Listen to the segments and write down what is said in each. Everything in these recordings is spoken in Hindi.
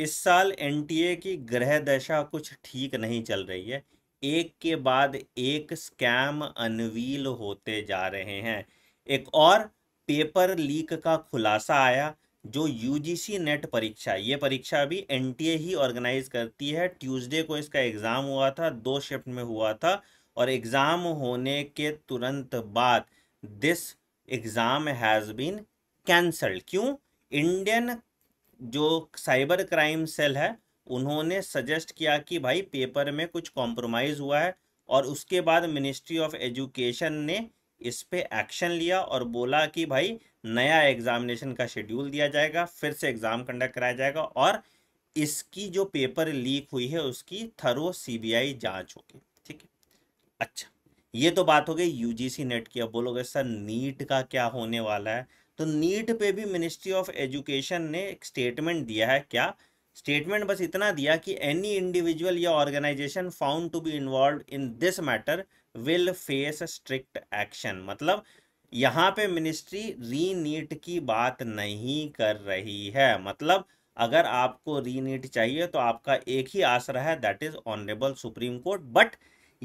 इस साल एनटीए की ग्रह दशा कुछ ठीक नहीं चल रही है एक के बाद एक स्कैम अनवील होते जा रहे हैं एक और पेपर लीक का खुलासा आया जो यूजीसी नेट परीक्षा ये परीक्षा भी एनटीए ही ऑर्गेनाइज करती है ट्यूसडे को इसका एग्ज़ाम हुआ था दो शिफ्ट में हुआ था और एग्ज़ाम होने के तुरंत बाद this exam has been cancelled क्यों इंडियन जो साइबर क्राइम सेल है उन्होंने सजेस्ट किया कि भाई पेपर में कुछ कॉम्प्रोमाइज़ हुआ है और उसके बाद मिनिस्ट्री ऑफ एजुकेशन ने इस पे एक्शन लिया और बोला कि भाई नया एग्जामिनेशन का शेड्यूल दिया जाएगा फिर से एग्ज़ाम कंडक्ट कराया जाएगा और इसकी जो पेपर लीक हुई है उसकी थरो सीबीआई जांच होगी ठीक है अच्छा ये तो बात हो गई यूजीसी नेट की अब बोलोगे सर नीट का क्या होने वाला है तो नीट पे भी मिनिस्ट्री ऑफ एजुकेशन ने एक स्टेटमेंट दिया है क्या स्टेटमेंट बस इतना दिया कि एनी इंडिविजुअल या organisation found to be involved in this matter will face strict action मतलब यहाँ पे मिनिस्ट्री री नीट की बात नहीं कर रही है मतलब अगर आपको री नीट चाहिए तो आपका एक ही आसरा है that is honourable Supreme Court but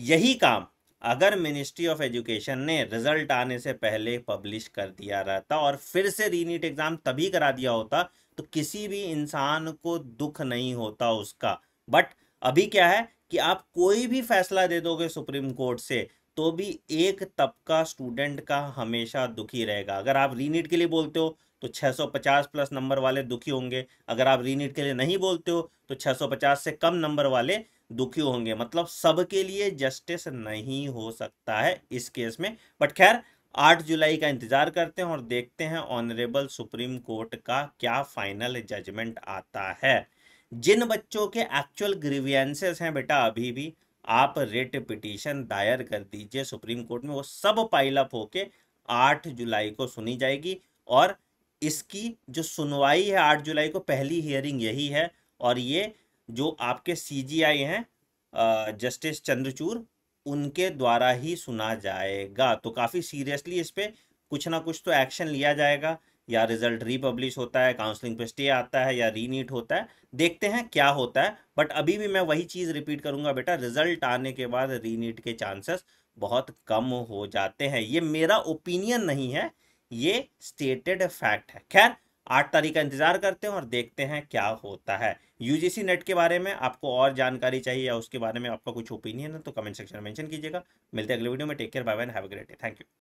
यही काम अगर मिनिस्ट्री ऑफ एजुकेशन ने रिजल्ट आने से पहले पब्लिश कर दिया रहता और फिर से रीनीट एग्ज़ाम तभी करा दिया होता तो किसी भी इंसान को दुख नहीं होता उसका बट अभी क्या है कि आप कोई भी फैसला दे दोगे सुप्रीम कोर्ट से तो भी एक तबका स्टूडेंट का हमेशा दुखी रहेगा अगर आप रीनीट के लिए बोलते हो तो 650 प्लस नंबर वाले दुखी होंगे अगर आप रीनीट के लिए नहीं बोलते हो तो 650 से कम नंबर वाले दुखी होंगे मतलब सबके लिए जस्टिस नहीं हो सकता है इस केस में बट खैर आठ जुलाई का इंतजार करते हैं और देखते हैं ऑनरेबल सुप्रीम कोर्ट का क्या फाइनल जजमेंट आता है जिन बच्चों के एक्चुअल ग्रीवियंसेस हैं बेटा अभी भी आप रेट पिटीशन दायर कर दीजिए सुप्रीम कोर्ट में वो सब पाइलअप होके आठ जुलाई को सुनी जाएगी और इसकी जो सुनवाई है आठ जुलाई को पहली हियरिंग यही है और ये जो आपके सीजीआई हैं जस्टिस चंद्रचूर उनके द्वारा ही सुना जाएगा तो काफ़ी सीरियसली इस पर कुछ ना कुछ तो एक्शन लिया जाएगा या रिजल्ट रीपब्लिश होता है काउंसलिंग पे स्टे आता है या रीनीट होता है देखते हैं क्या होता है बट अभी भी मैं वही चीज़ रिपीट करूंगा बेटा रिजल्ट आने के बाद रीनीट के चांसेस बहुत कम हो जाते हैं ये मेरा ओपिनियन नहीं है ये स्टेटेड फैक्ट है खैर आठ तारीख का इंतज़ार करते हैं और देखते हैं क्या होता है यूजीसी नेट के बारे में आपको और जानकारी चाहिए या उसके बारे में आपका कुछ ओपिनियन है तो कमेंट सेक्शन में मेंशन कीजिएगा मिलते हैं अगले वीडियो में take care bye bye have great day thank you